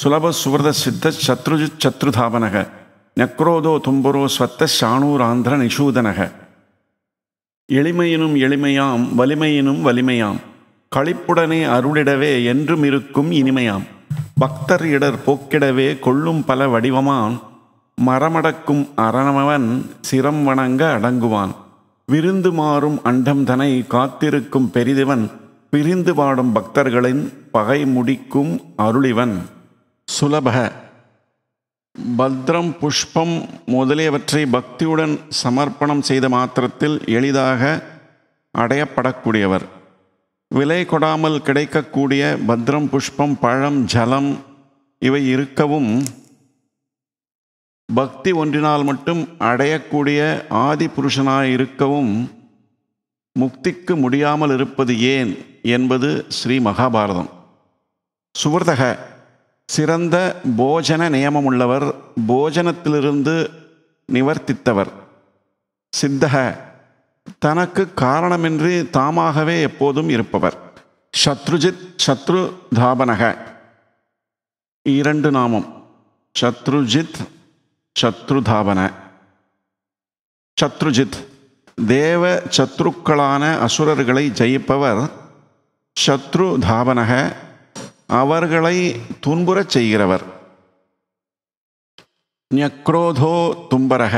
சுலப சுவர்த சித்த சத்ருஜு சத்ருதாபனக நக்ரோதோ தும்புரோ ஸ்வத்த சாணூராந்திர நிஷூதனக எளிமையினும் எளிமையாம் வலிமையினும் வலிமையாம் களிப்புடனே அருளிடவே என்றும் இருக்கும் இனிமையாம் பக்தர் இடர் போக்கிடவே கொள்ளும் பல வடிவமான் மரமடக்கும் அரணவன் சிரம் வணங்க அடங்குவான் விருந்து மாறும் அண்டம் தனை காத்திருக்கும் பெரிதவன் பிரிந்து பாடும் பக்தர்களின் பகை முடிக்கும் அருளிவன் சுலபக பத்ரம் புஷ்பம் முதலியவற்றை பக்தியுடன் சமர்ப்பணம் செய்த மாத்திரத்தில் எளிதாக அடையப்படக்கூடியவர் விலை கொடாமல் கிடைக்கக்கூடிய பத்ரம் புஷ்பம் பழம் ஜலம் இவை இருக்கவும் பக்தி ஒன்றினால் மட்டும் அடையக்கூடிய ஆதி புருஷனாய் இருக்கவும் முக்திக்கு முடியாமல் இருப்பது ஏன் என்பது ஸ்ரீ மகாபாரதம் சுவர்தக சிறந்த போஜன நியமமுள்ளவர் போஜனத்திலிருந்து நிவர்த்தித்தவர் சித்தக தனக்கு காரணமின்றி தாமாகவே எப்போதும் இருப்பவர் சத்ருஜித் சத்ரு தாபனக இரண்டு நாமம் சத்ருஜித் சத்ருதாபன சத்ருஜித் தேவ சத்ருக்களான அசுரர்களை ஜெயிப்பவர் சத்ரு தாபனக அவர்களை துன்புறச் செய்கிறவர் ஞக்ரோதோ தும்பரக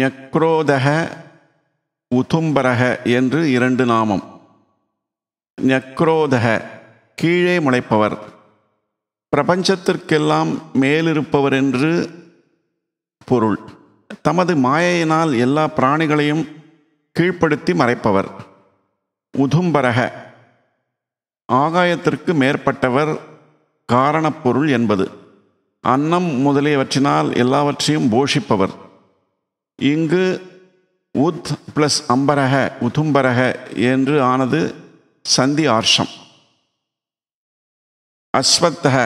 ஞக்ரோதக உதும்பரக என்று இரண்டு நாமம் ஞக்ரோதக கீழே முளைப்பவர் பிரபஞ்சத்திற்கெல்லாம் மேலிருப்பவர் என்று பொருள் தமது மாயையினால் எல்லா பிராணிகளையும் கீழ்ப்படுத்தி மறைப்பவர் உதும்பரக ஆகாயத்திற்கு மேற்பட்டவர் காரணப்பொருள் என்பது அன்னம் முதலியவற்றினால் எல்லாவற்றையும் போஷிப்பவர் இங்கு உத் ப்ளஸ் அம்பரக உதும்பரக என்று ஆனது சந்தி ஆர்ஷம் அஸ்வத்தக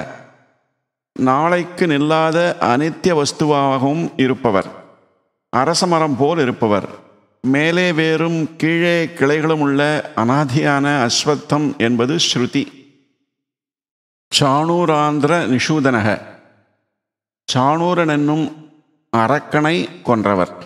நாளைக்கு நில்லாத அனித்திய வஸ்துவாகவும் இருப்பவர் அரசமரம் போல் இருப்பவர் மேலே வேறும் கீழே கிளைகளும் உள்ள அனாதியான அஸ்வத்தம் என்பது ஸ்ருதி சாணூராந்திர நிஷூதனக சாணூரன் என்னும் அரக்கனை கொன்றவர்